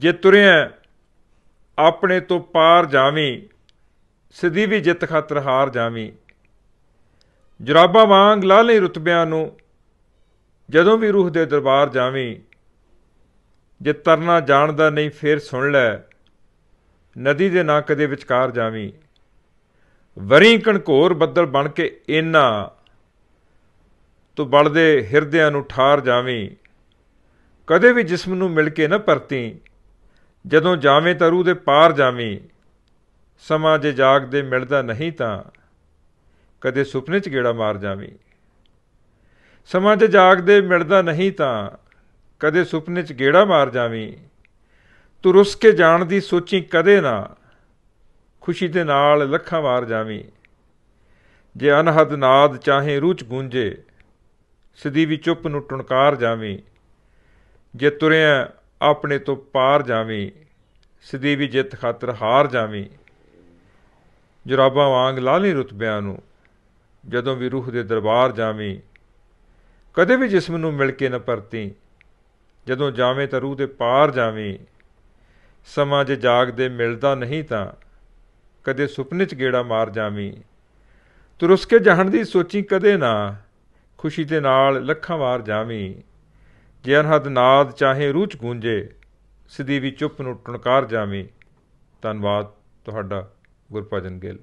ਜੇ ਤੁਰਿਆ ਆਪਣੇ ਤੋਂ ਪਾਰ ਜਾਵੀਂ ਸਦੀ ਵੀ ਜਿੱਤ ਖਾਤਰ ਹਾਰ ਜਾਵੀਂ ਜਰਾਬਾਂ ਵਾਂਗ ਲਾਲੇ ਰਤਬਿਆਂ ਨੂੰ ਜਦੋਂ ਵੀ ਰੂਹ ਦੇ ਦਰਬਾਰ ਜਾਵੀਂ ਜੇ ਤਰਨਾ ਜਾਣਦਾ ਨਹੀਂ ਫੇਰ ਸੁਣ ਲੈ ਨਦੀ ਦੇ ਨਾਕ ਦੇ ਵਿਚਕਾਰ ਜਾਵੀਂ ਵਰੀ ਕਣਕੋਰ ਬੱਦਲ ਬਣ ਕੇ ਇਨਾ ਤੂੰ ਬਲਦੇ ਹਿਰਦਿਆਂ ਨੂੰ ਠਾਰ ਜਾਵੀਂ ਕਦੇ ਵੀ ਜਿਸਮ ਨੂੰ ਮਿਲ ਕੇ ਨਾ ਪਰਤੀ ਜਦੋਂ ਜਾਵੇਂ ਤਰੂ ਦੇ ਪਾਰ ਜਾਵੇਂ ਸਮਾਂ ਜੇ ਜਾਗਦੇ ਮਿਲਦਾ ਨਹੀਂ ਤਾਂ ਕਦੇ ਸੁਪਨੇ 'ਚ ਗੇੜਾ ਮਾਰ ਜਾਵੇਂ ਸਮਾਂ ਜੇ ਜਾਗਦੇ ਮਿਲਦਾ ਨਹੀਂ ਤਾਂ ਕਦੇ ਸੁਪਨੇ 'ਚ ਗੇੜਾ ਮਾਰ ਜਾਵੇਂ ਤੁਰਸ ਕੇ ਜਾਣ ਦੀ ਸੋਚੀ ਕਦੇ ਨਾ ਖੁਸ਼ੀ ਦੇ ਨਾਲ ਲੱਖਾਂ ਵਾਰ ਜਾਵੀਂ ਜੇ ਅਨਹਦ ਨਾਦ ਚਾਹੇ ਰੂਚ ਗੂੰਜੇ ਸਦੀ ਵੀ ਚੁੱਪ ਨੂੰ ਟੁਣਕਾਰ ਜਾਵੀਂ ਜੇ ਤੁਰਿਆ ਆਪਣੇ ਤੋਂ ਪਾਰ ਜਾਵੇਂ ਸਦੀ ਵੀ ਜਿੱਤ ਖਾਤਰ ਹਾਰ ਜਾਵੇਂ ਜੁਰਾਬਾਂ ਵਾਂਗ ਲਾਲੀ ਰਤਬਿਆਂ ਨੂੰ ਜਦੋਂ ਵੀ ਰੂਹ ਦੇ ਦਰਬਾਰ ਜਾਵੇਂ ਕਦੇ ਵੀ ਜਿਸਮ ਨੂੰ ਮਿਲ ਕੇ ਨਾ ਪਰਤੀ ਜਦੋਂ ਜਾਵੇਂ ਤਾਂ ਰੂਹ ਦੇ ਪਾਰ ਜਾਵੇਂ ਸਮਾਂ ਜੇ ਜਾਗਦੇ ਮਿਲਦਾ ਨਹੀਂ ਤਾਂ ਕਦੇ ਸੁਪਨੇ 'ਚ ਗੇੜਾ ਮਾਰ ਜਾਵੀਂ ਤੁਰਸਕੇ ਜਹਣ ਦੀ ਸੋਚੀ ਕਦੇ ਨਾ ਖੁਸ਼ੀ ਦੇ ਨਾਲ ਲੱਖਾਂ ਵਾਰ ਜਾਵੇਂ ਜੇ ਅਨਹਦ ਨਾਦ ਚਾਹੇ ਰੂਚ ਗੂੰਜੇ ਸਦੀਵੀ ਚੁੱਪ ਨੂੰ ਟਣਕਾਰ ਜਾਵੇ ਧੰਨਵਾਦ ਤੁਹਾਡਾ ਗੁਰਪਜਨ ਗਿੱਲ